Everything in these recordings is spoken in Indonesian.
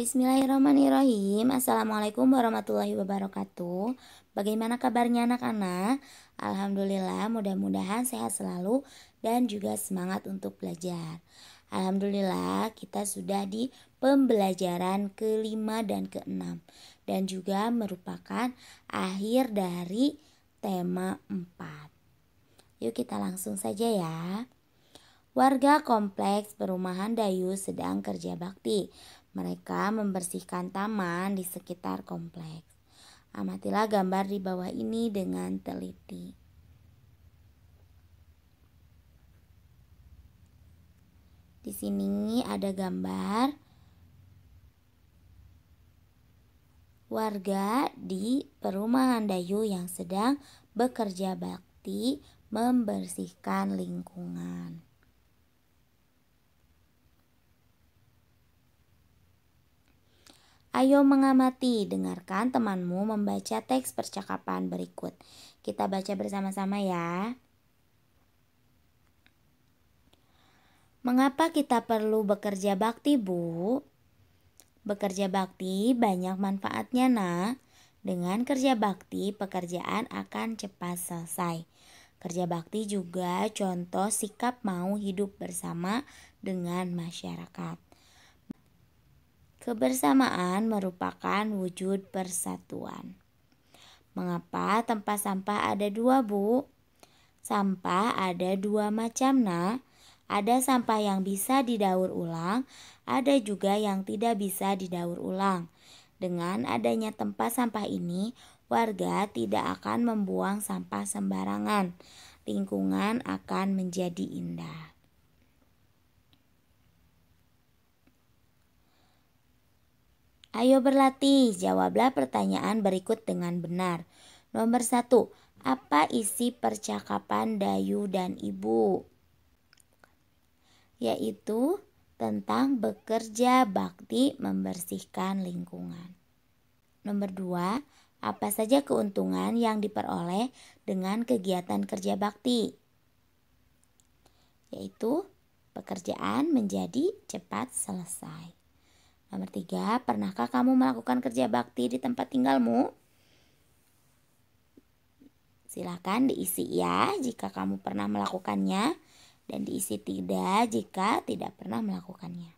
Bismillahirrahmanirrahim. Assalamualaikum warahmatullahi wabarakatuh. Bagaimana kabarnya anak-anak? Alhamdulillah, mudah-mudahan sehat selalu dan juga semangat untuk belajar. Alhamdulillah, kita sudah di pembelajaran kelima dan keenam dan juga merupakan akhir dari tema empat. Yuk kita langsung saja ya. Warga kompleks perumahan Dayu sedang kerja bakti mereka membersihkan taman di sekitar kompleks. Amatilah gambar di bawah ini dengan teliti. Di sini ada gambar warga di perumahan Dayu yang sedang bekerja bakti membersihkan lingkungan. Ayo mengamati, dengarkan temanmu membaca teks percakapan berikut. Kita baca bersama-sama ya. Mengapa kita perlu bekerja bakti, Bu? Bekerja bakti banyak manfaatnya, Nak. Dengan kerja bakti, pekerjaan akan cepat selesai. Kerja bakti juga contoh sikap mau hidup bersama dengan masyarakat. Kebersamaan merupakan wujud persatuan. Mengapa tempat sampah ada dua, Bu? Sampah ada dua macam, nah. Ada sampah yang bisa didaur ulang, ada juga yang tidak bisa didaur ulang. Dengan adanya tempat sampah ini, warga tidak akan membuang sampah sembarangan. Lingkungan akan menjadi indah. Ayo berlatih, jawablah pertanyaan berikut dengan benar. Nomor satu, apa isi percakapan Dayu dan Ibu? Yaitu tentang bekerja bakti membersihkan lingkungan. Nomor dua, apa saja keuntungan yang diperoleh dengan kegiatan kerja bakti? Yaitu pekerjaan menjadi cepat selesai. Nomor tiga, pernahkah kamu melakukan kerja bakti di tempat tinggalmu? silakan diisi ya jika kamu pernah melakukannya dan diisi tidak jika tidak pernah melakukannya.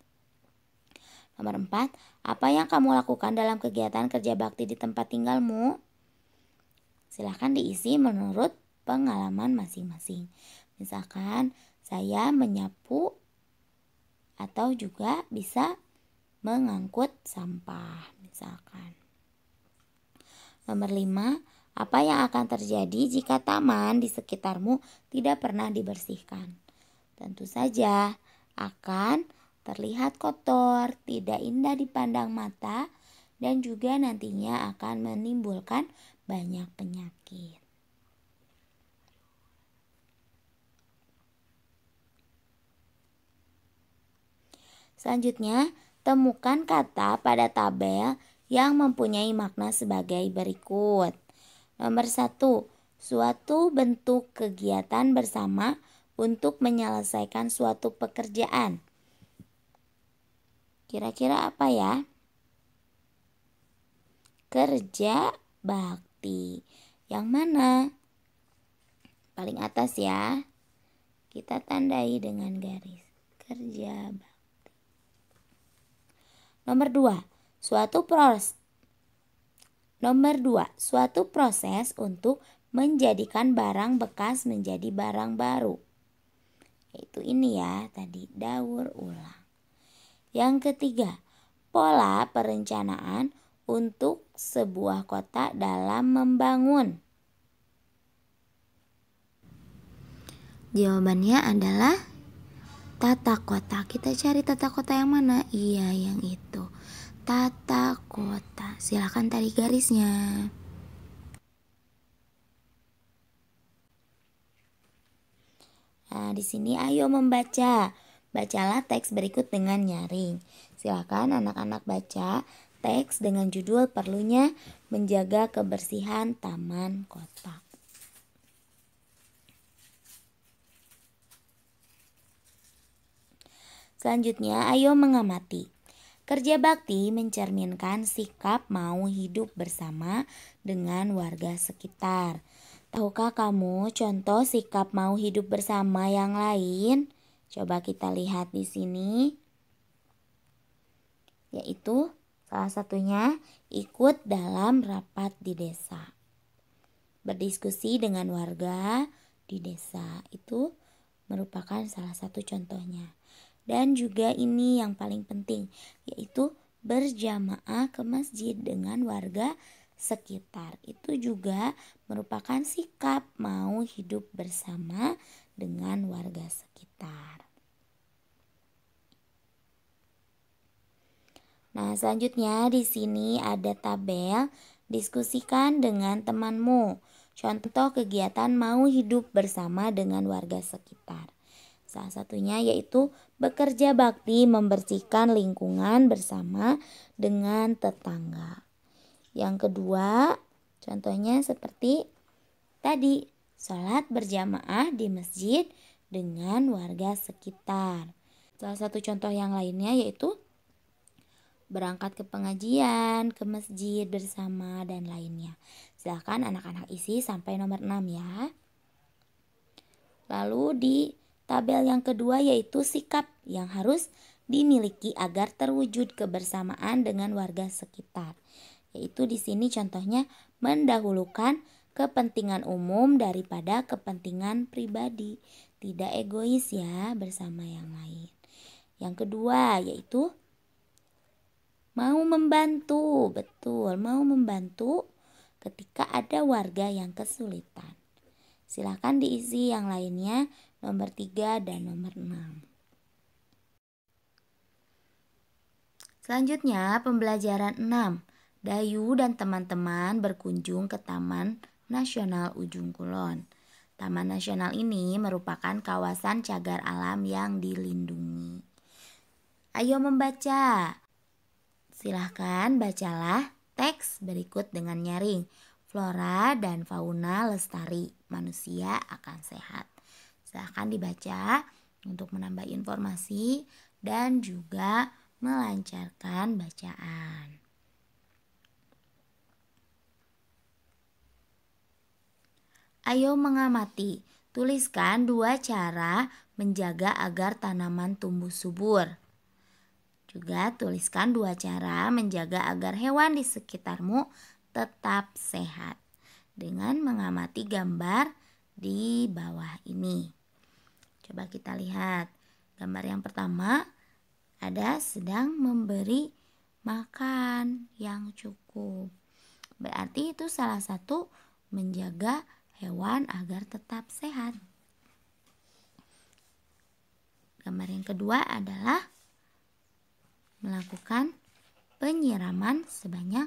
Nomor empat, apa yang kamu lakukan dalam kegiatan kerja bakti di tempat tinggalmu? silakan diisi menurut pengalaman masing-masing. Misalkan saya menyapu atau juga bisa mengangkut sampah misalkan. Nomor 5, apa yang akan terjadi jika taman di sekitarmu tidak pernah dibersihkan? Tentu saja akan terlihat kotor, tidak indah dipandang mata, dan juga nantinya akan menimbulkan banyak penyakit. Selanjutnya, Temukan kata pada tabel yang mempunyai makna sebagai berikut. Nomor satu, suatu bentuk kegiatan bersama untuk menyelesaikan suatu pekerjaan. Kira-kira apa ya? Kerja bakti. Yang mana? Paling atas ya. Kita tandai dengan garis. Kerja bakti. Nomor 2. Suatu proses Nomor 2. Suatu proses untuk menjadikan barang bekas menjadi barang baru. Itu ini ya, tadi daur ulang. Yang ketiga, pola perencanaan untuk sebuah kota dalam membangun. Jawabannya adalah tata kota. Kita cari tata kota yang mana? Iya, yang itu tata kota. Silahkan tarik garisnya. Nah, di sini ayo membaca. Bacalah teks berikut dengan nyaring. Silahkan anak-anak baca teks dengan judul perlunya menjaga kebersihan taman kota. Selanjutnya, ayo mengamati. Kerja bakti mencerminkan sikap mau hidup bersama dengan warga sekitar. Tahukah kamu contoh sikap mau hidup bersama yang lain? Coba kita lihat di sini. Yaitu salah satunya ikut dalam rapat di desa. Berdiskusi dengan warga di desa itu merupakan salah satu contohnya. Dan juga ini yang paling penting, yaitu berjamaah ke masjid dengan warga sekitar. Itu juga merupakan sikap mau hidup bersama dengan warga sekitar. Nah, selanjutnya di sini ada tabel diskusikan dengan temanmu. Contoh kegiatan mau hidup bersama dengan warga sekitar. Salah satunya yaitu Bekerja bakti membersihkan lingkungan bersama dengan tetangga. Yang kedua, contohnya seperti tadi, sholat berjamaah di masjid dengan warga sekitar. Salah satu contoh yang lainnya yaitu berangkat ke pengajian, ke masjid bersama dan lainnya. Silahkan anak-anak isi sampai nomor 6 ya. Lalu di Tabel yang kedua yaitu sikap yang harus dimiliki agar terwujud kebersamaan dengan warga sekitar. Yaitu di sini contohnya mendahulukan kepentingan umum daripada kepentingan pribadi. Tidak egois ya bersama yang lain. Yang kedua yaitu mau membantu, betul, mau membantu ketika ada warga yang kesulitan. Silahkan diisi yang lainnya nomor 3 dan nomor 6. Selanjutnya, pembelajaran 6. Dayu dan teman-teman berkunjung ke Taman Nasional Ujung Kulon. Taman Nasional ini merupakan kawasan cagar alam yang dilindungi. Ayo membaca. Silahkan bacalah teks berikut dengan nyaring flora dan fauna lestari, manusia akan sehat. Silahkan dibaca untuk menambah informasi dan juga melancarkan bacaan. Ayo mengamati, tuliskan dua cara menjaga agar tanaman tumbuh subur. Juga tuliskan dua cara menjaga agar hewan di sekitarmu tetap sehat dengan mengamati gambar di bawah ini. Coba kita lihat. Gambar yang pertama ada sedang memberi makan yang cukup. Berarti itu salah satu menjaga hewan agar tetap sehat. Gambar yang kedua adalah melakukan penyiraman sebanyak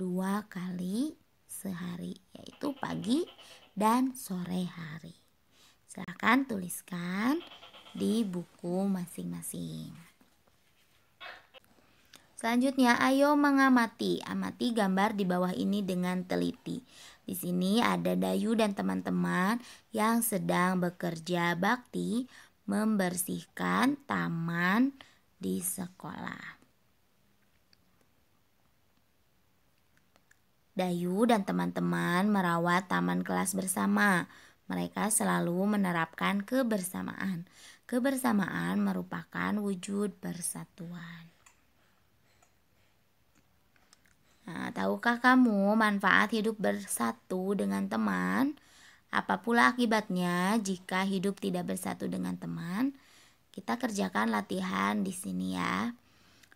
dua kali sehari yaitu pagi dan sore hari. Silahkan tuliskan di buku masing-masing. Selanjutnya, ayo mengamati. Amati gambar di bawah ini dengan teliti. Di sini ada Dayu dan teman-teman yang sedang bekerja bakti membersihkan taman di sekolah. Dayu dan teman-teman merawat taman kelas bersama. Mereka selalu menerapkan kebersamaan. Kebersamaan merupakan wujud persatuan. Nah, tahukah kamu manfaat hidup bersatu dengan teman? Apa pula akibatnya jika hidup tidak bersatu dengan teman? Kita kerjakan latihan di sini ya.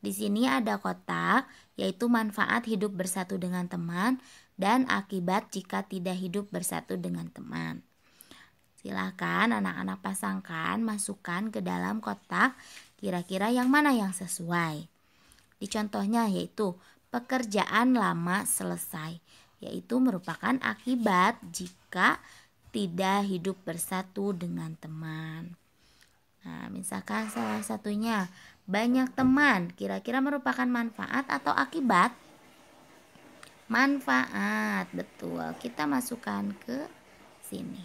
Di sini ada kotak, yaitu manfaat hidup bersatu dengan teman dan akibat jika tidak hidup bersatu dengan teman. Silakan anak-anak pasangkan, masukkan ke dalam kotak kira-kira yang mana yang sesuai. Di contohnya yaitu pekerjaan lama selesai, yaitu merupakan akibat jika tidak hidup bersatu dengan teman. Misalkan salah satunya? Banyak teman kira-kira merupakan manfaat atau akibat? Manfaat, betul. Kita masukkan ke sini.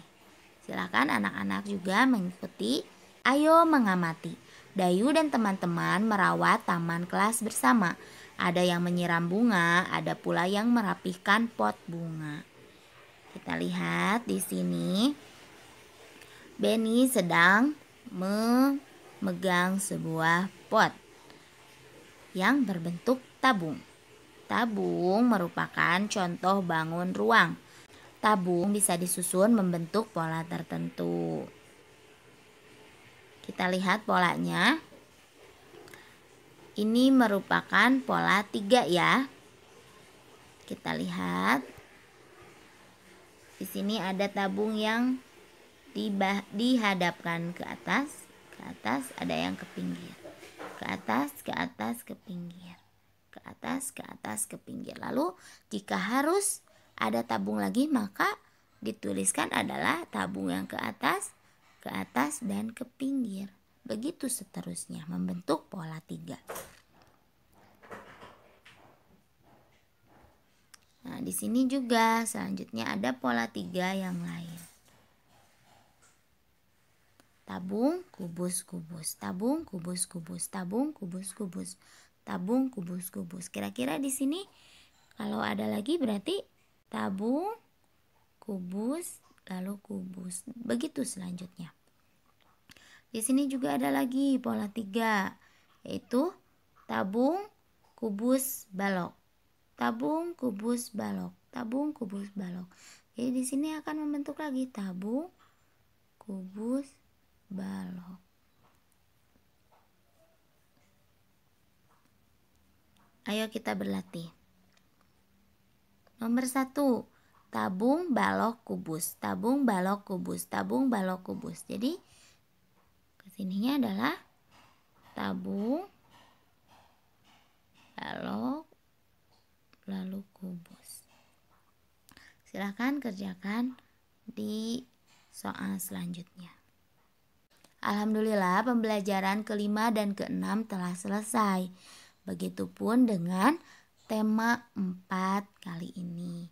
Silakan anak-anak juga mengikuti. Ayo mengamati. Dayu dan teman-teman merawat taman kelas bersama. Ada yang menyiram bunga, ada pula yang merapihkan pot bunga. Kita lihat di sini. Benny sedang me megang sebuah pot yang berbentuk tabung. Tabung merupakan contoh bangun ruang. Tabung bisa disusun membentuk pola tertentu. Kita lihat polanya. Ini merupakan pola tiga ya. Kita lihat. Di sini ada tabung yang dihadapkan ke atas ke atas ada yang ke pinggir ke atas ke atas ke pinggir ke atas ke atas ke pinggir lalu jika harus ada tabung lagi maka dituliskan adalah tabung yang ke atas ke atas dan ke pinggir begitu seterusnya membentuk pola tiga Nah, di sini juga selanjutnya ada pola tiga yang lain tabung kubus kubus tabung kubus kubus tabung kubus kubus tabung kubus kubus kira-kira di sini kalau ada lagi berarti tabung kubus lalu kubus begitu selanjutnya di sini juga ada lagi pola tiga yaitu tabung kubus balok tabung kubus balok tabung kubus balok jadi di sini akan membentuk lagi tabung kubus balok. Ayo kita berlatih. Nomor satu, tabung balok kubus, tabung balok kubus, tabung balok kubus. Jadi kesininya adalah tabung balok lalu kubus. Silahkan kerjakan di soal selanjutnya. Alhamdulillah pembelajaran kelima dan keenam telah selesai. Begitupun dengan tema 4 kali ini.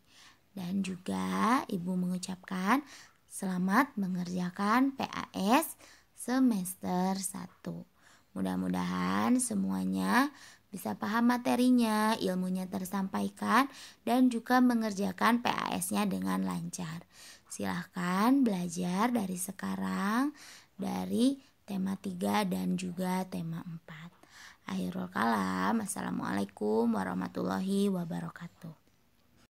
Dan juga Ibu mengucapkan selamat mengerjakan PAS semester 1. Mudah-mudahan semuanya bisa paham materinya, ilmunya tersampaikan, dan juga mengerjakan PAS-nya dengan lancar. Silahkan belajar dari sekarang dari tema 3 dan juga tema 4. Akhirul kalam, Assalamualaikum warahmatullahi wabarakatuh.